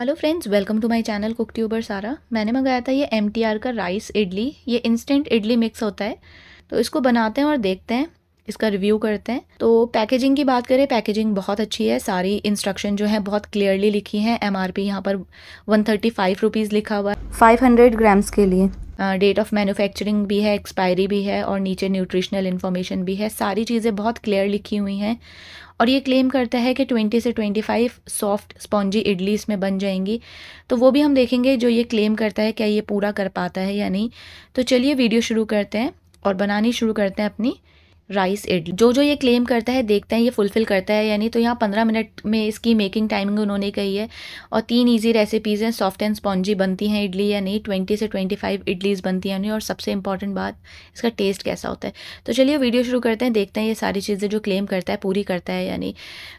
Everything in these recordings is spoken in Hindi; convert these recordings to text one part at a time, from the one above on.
hello friends welcome to my channel cook tuber सारा मैंने मंगाया था ये एम का राइस इडली ये इंस्टेंट इडली मिक्स होता है तो इसको बनाते हैं और देखते हैं इसका रिव्यू करते हैं तो पैकेजिंग की बात करें पैकेजिंग बहुत अच्छी है सारी इंस्ट्रक्शन जो है बहुत क्लियरली लिखी है एम आर यहाँ पर वन थर्टी लिखा हुआ है फाइव ग्राम्स के लिए डेट ऑफ मैन्युफैक्चरिंग भी है एक्सपायरी भी है और नीचे न्यूट्रिशनल इन्फॉर्मेशन भी है सारी चीज़ें बहुत क्लियर लिखी हुई हैं और ये क्लेम करता है कि 20 से 25 सॉफ्ट स्पॉन्जी इडली इसमें बन जाएंगी तो वो भी हम देखेंगे जो ये क्लेम करता है क्या ये पूरा कर पाता है या नहीं तो चलिए वीडियो शुरू करते हैं और बनानी शुरू करते हैं अपनी राइस इडली जो जो ये क्लेम करता है देखते हैं ये फुलफिल करता है यानी तो यहाँ पंद्रह मिनट में इसकी मेकिंग टाइमिंग उन्होंने कही है और तीन इजी रेसिपीज़ हैं सॉफ्ट एंड स्पॉन्जी बनती हैं इडली या नहीं ट्वेंटी से ट्वेंटी फाइव इडलीज़ बनती हैं और सबसे इंपॉर्टेंट बात इसका टेस्ट कैसा होता है तो चलिए वीडियो शुरू करते हैं देखते हैं ये सारी चीज़ें जो क्लेम करता है पूरी करता है या नहीं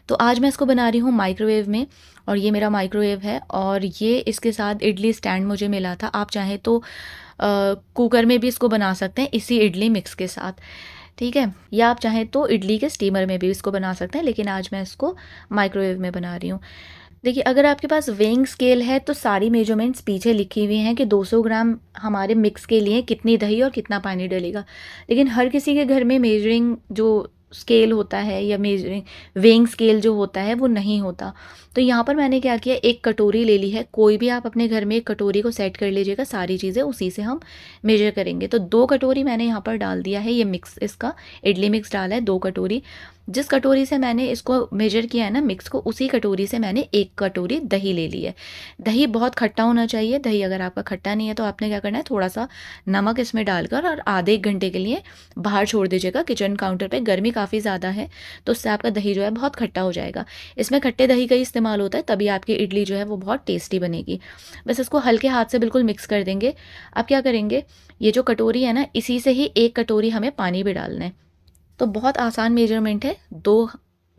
तो आज मैं इसको बना रही हूँ माइक्रोवेव में और ये मेरा माइक्रोवेव है और ये इसके साथ इडली स्टैंड मुझे मिला था आप चाहें तो कुकर में भी इसको बना सकते हैं इसी इडली मिक्स के साथ ठीक है या आप चाहें तो इडली के स्टीमर में भी इसको बना सकते हैं लेकिन आज मैं इसको माइक्रोवेव में बना रही हूँ देखिए अगर आपके पास वेइंग स्केल है तो सारी मेजरमेंट्स पीछे लिखी हुई हैं कि 200 ग्राम हमारे मिक्स के लिए कितनी दही और कितना पानी डलेगा लेकिन हर किसी के घर में मेजरिंग जो स्केल होता है या मेजरिंग वेइंग स्केल जो होता है वो नहीं होता तो यहाँ पर मैंने क्या किया एक कटोरी ले ली है कोई भी आप अपने घर में एक कटोरी को सेट कर लीजिएगा सारी चीज़ें उसी से हम मेजर करेंगे तो दो कटोरी मैंने यहाँ पर डाल दिया है ये मिक्स इसका इडली मिक्स डाला है दो कटोरी जिस कटोरी से मैंने इसको मेजर किया है ना मिक्स को उसी कटोरी से मैंने एक कटोरी दही ले ली है दही बहुत खट्टा होना चाहिए दही अगर आपका खट्टा नहीं है तो आपने क्या करना है थोड़ा सा नमक इसमें डालकर और आधे एक घंटे के लिए बाहर छोड़ दीजिएगा किचन काउंटर पर गर्मी काफ़ी ज़्यादा है तो उससे आपका दही जो है बहुत खट्टा हो जाएगा इसमें खट्टे दही का ही इस्तेमाल होता है तभी आपकी इडली जो है वो बहुत टेस्टी बनेगी बस इसको हल्के हाथ से बिल्कुल मिक्स कर देंगे अब क्या करेंगे ये जो कटोरी है ना इसी से ही एक कटोरी हमें पानी भी डालना है तो बहुत आसान मेजरमेंट है दो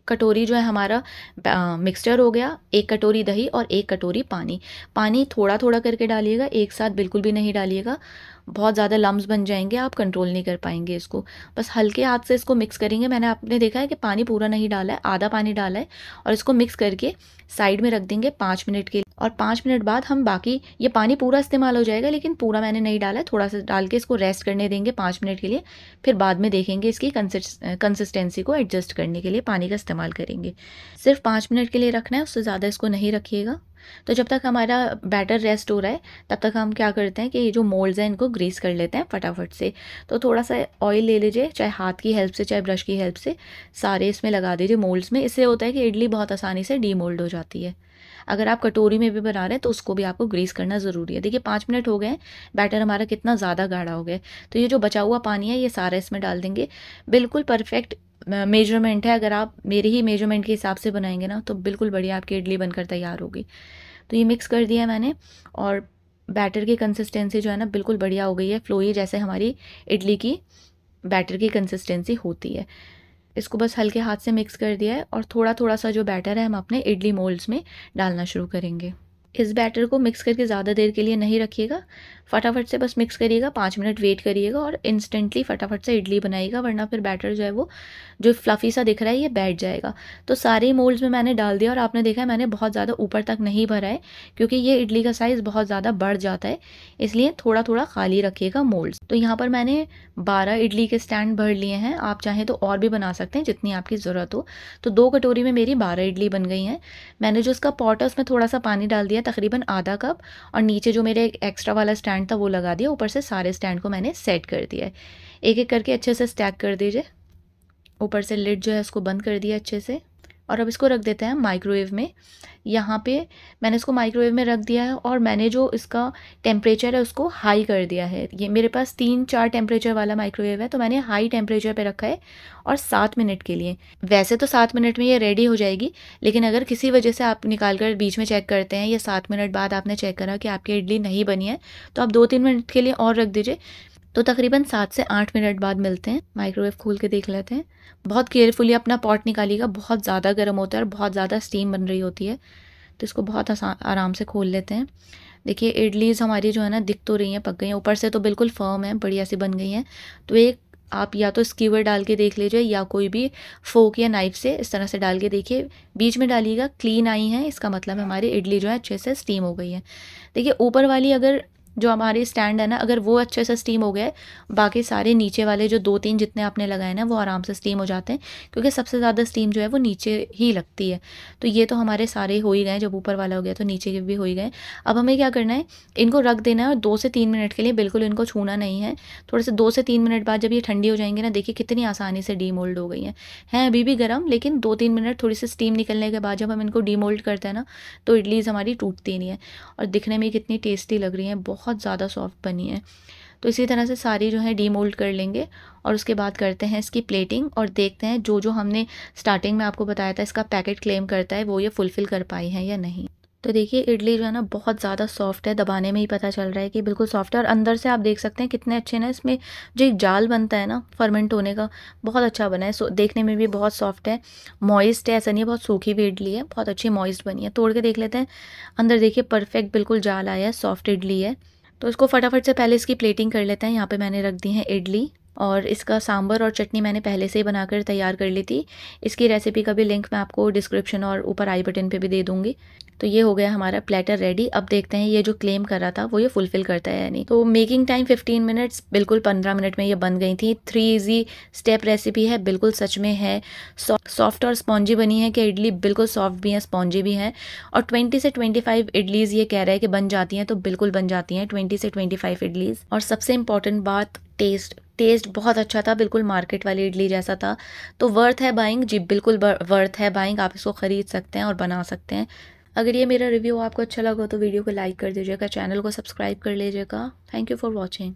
कटोरी जो है हमारा मिक्सचर हो गया एक कटोरी दही और एक कटोरी पानी पानी थोड़ा थोड़ा करके डालिएगा एक साथ बिल्कुल भी नहीं डालिएगा बहुत ज़्यादा लम्ब बन जाएंगे आप कंट्रोल नहीं कर पाएंगे इसको बस हल्के हाथ से इसको मिक्स करेंगे मैंने आपने देखा है कि पानी पूरा नहीं डाला है आधा पानी डाला है और इसको मिक्स करके साइड में रख देंगे पाँच मिनट के लिए और पाँच मिनट बाद हम बाकी ये पानी पूरा इस्तेमाल हो जाएगा लेकिन पूरा मैंने नहीं डाला है थोड़ा सा डाल के इसको रेस्ट करने देंगे पाँच मिनट के लिए फिर बाद में देखेंगे इसकी कंसिस्टेंसी को एडजस्ट करने के लिए पानी का इस्तेमाल करेंगे सिर्फ पाँच मिनट के लिए रखना है उससे ज़्यादा इसको नहीं रखिएगा तो जब तक हमारा बैटर रेस्ट हो रहा है तब तक हम क्या करते हैं कि ये जो मोल्ड्स हैं इनको ग्रीस कर लेते हैं फटाफट से तो थोड़ा सा ऑयल ले लीजिए चाहे हाथ की हेल्प से चाहे ब्रश की हेल्प से सारे इसमें लगा दीजिए मोल्ड्स में इससे होता है कि इडली बहुत आसानी से डीमोल्ड हो जाती है अगर आप कटोरी में भी बना रहे हैं तो उसको भी आपको ग्रीस करना ज़रूरी है देखिए पाँच मिनट हो गए बैटर हमारा कितना ज़्यादा गाढ़ा हो गया तो ये जो बचा हुआ पानी है ये सारा इसमें डाल देंगे बिल्कुल परफेक्ट मेजरमेंट है अगर आप मेरे ही मेजरमेंट के हिसाब से बनाएंगे ना तो बिल्कुल बढ़िया आपकी इडली बनकर तैयार होगी तो ये मिक्स कर दिया मैंने और बैटर की कंसिस्टेंसी जो है ना बिल्कुल बढ़िया हो गई है फ्लोई जैसे हमारी इडली की बैटर की कंसिस्टेंसी होती है इसको बस हल्के हाथ से मिक्स कर दिया है और थोड़ा थोड़ा सा जो बैटर है हम अपने इडली मोल्ड्स में डालना शुरू करेंगे इस बैटर को मिक्स करके ज़्यादा देर के लिए नहीं रखिएगा फटाफट से बस मिक्स करिएगा पाँच मिनट वेट करिएगा और इंस्टेंटली फटाफट से इडली बनाइएगा वरना फिर बैटर जो है वो जो फ्लफ़ी सा दिख रहा है ये बैठ जाएगा तो सारे मोल्ड्स में मैंने डाल दिया और आपने देखा है मैंने बहुत ज़्यादा ऊपर तक नहीं भरा है क्योंकि ये इडली का साइज़ बहुत ज़्यादा बढ़ जाता है इसलिए थोड़ा थोड़ा खाली रखिएगा मोल्ड्स तो यहाँ पर मैंने बारह इडली के स्टैंड भर लिए हैं आप चाहें तो और भी बना सकते हैं जितनी आपकी ज़रूरत हो तो दो कटोरी में मेरी बारह इडली बन गई हैं मैंने जो उसका पॉट है उसमें थोड़ा सा पानी डाल दिया दिया तकरीबन आधा कप और नीचे जो मेरे एक एक्स्ट्रा वाला स्टैंड था वो लगा दिया ऊपर से सारे स्टैंड को मैंने सेट कर दिया है एक एक करके अच्छे से स्टैक कर दीजिए ऊपर से लिड जो है उसको बंद कर दिया अच्छे से और अब इसको रख देते हैं माइक्रोवेव में यहाँ पे मैंने इसको माइक्रोवेव में रख दिया है और मैंने जो इसका टेम्परेचर है उसको हाई कर दिया है ये मेरे पास तीन चार टेम्परेचर वाला माइक्रोवेव है तो मैंने हाई टेम्परेचर पे रखा है और सात मिनट के लिए वैसे तो सात मिनट में ये रेडी हो जाएगी लेकिन अगर किसी वजह से आप निकाल कर बीच में चेक करते हैं या सात मिनट बाद आपने चेक करा कि आपकी इडली नहीं बनी है तो आप दो तीन मिनट के लिए और रख दीजिए तो तकरीबन सात से आठ मिनट बाद मिलते हैं माइक्रोवेव खोल के देख लेते हैं बहुत केयरफुली अपना पॉट निकालिएगा बहुत ज़्यादा गर्म होता है और बहुत ज़्यादा स्टीम बन रही होती है तो इसको बहुत आसान आराम से खोल लेते हैं देखिए इडलीज़ हमारी जो है ना दिख तो रही हैं पक गई हैं ऊपर से तो बिल्कुल फर्म है बढ़िया सी बन गई हैं तो एक आप या तो स्कीवर डाल के देख लीजिए या कोई भी फोक या नाइफ से इस तरह से डाल के देखिए बीच में डालिएगा क्लीन आई है इसका मतलब हमारी इडली जो है अच्छे से स्टीम हो गई है देखिए ऊपर वाली अगर जो हमारे स्टैंड है ना अगर वो अच्छे से स्टीम हो गए बाकी सारे नीचे वाले जो दो तीन जितने आपने लगाए ना वो आराम से स्टीम हो जाते हैं क्योंकि सबसे ज़्यादा स्टीम जो है वो नीचे ही लगती है तो ये तो हमारे सारे हो ही गए जब ऊपर वाला हो गया तो नीचे के भी हो ही गए अब हमें क्या करना है इनको रख देना है और दो से तीन मिनट के लिए बिल्कुल इनको छूना नहीं है थोड़े से दो से तीन मिनट बाद जब ये ठंडी हो जाएंगे ना देखिए कितनी आसानी से डीमोल्ड हो गई हैं हैं अभी भी गर्म लेकिन दो तीन मिनट थोड़ी सी स्टीम निकलने के बाद जब हम इनको डीमोल्ड करते हैं ना तो इडलीज हमारी टूटती नहीं है और दिखने में कितनी टेस्टी लग रही हैं बहुत बहुत ज़्यादा सॉफ्ट बनी है तो इसी तरह से सारी जो है डीमोल्ड कर लेंगे और उसके बाद करते हैं इसकी प्लेटिंग और देखते हैं जो जो हमने स्टार्टिंग में आपको बताया था इसका पैकेट क्लेम करता है वो ये फुलफ़िल कर पाई है या नहीं तो देखिए इडली जो है ना बहुत ज़्यादा सॉफ्ट है दबाने में ही पता चल रहा है कि बिल्कुल सॉफ्ट है और अंदर से आप देख सकते हैं कितने अच्छे ना इसमें जो एक जाल बनता है ना फर्मेंट होने का बहुत अच्छा बना है सो देखने में भी बहुत सॉफ्ट है मॉइस्ट है ऐसा नहीं है बहुत सूखी भी इडली है बहुत अच्छी मॉइस्ट बनी है तोड़ के देख लेते हैं अंदर देखिए परफेक्ट बिल्कुल जाल आया है सॉफ्ट इडली है तो इसको फटाफट से पहले इसकी प्लेटिंग कर लेते हैं यहाँ पे मैंने रख दी है इडली और इसका सांभर और चटनी मैंने पहले से ही बनाकर तैयार कर ली थी इसकी रेसिपी का भी लिंक मैं आपको डिस्क्रिप्शन और ऊपर आई बटन पे भी दे दूँगी तो ये हो गया हमारा प्लेटर रेडी अब देखते हैं ये जो क्लेम कर रहा था वो ये फुलफिल करता है यानी तो मेकिंग टाइम 15 मिनट्स बिल्कुल 15 मिनट में ये बन गई थी थ्री इजी स्टेप रेसिपी है बिल्कुल सच में है सॉफ्ट और स्पॉन्जी बनी है कि इडली बिल्कुल सॉफ्ट भी है स्पॉन्जी भी है और 20 से 25 इडलीज़ ये कह रहा है कि बन जाती हैं तो बिल्कुल बन जाती हैं ट्वेंटी से ट्वेंटी इडलीज़ और सबसे इंपॉर्टेंट बात टेस्ट टेस्ट बहुत अच्छा था बिल्कुल मार्केट वाली इडली जैसा था तो वर्थ है बाइंग जी बिल्कुल वर्थ है बाइंग आप इसको ख़रीद सकते हैं और बना सकते हैं अगर ये मेरा रिव्यू आपको अच्छा लगा तो वीडियो को लाइक कर दीजिएगा चैनल को सब्सक्राइब कर लीजिएगा थैंक यू फॉर वॉचिंग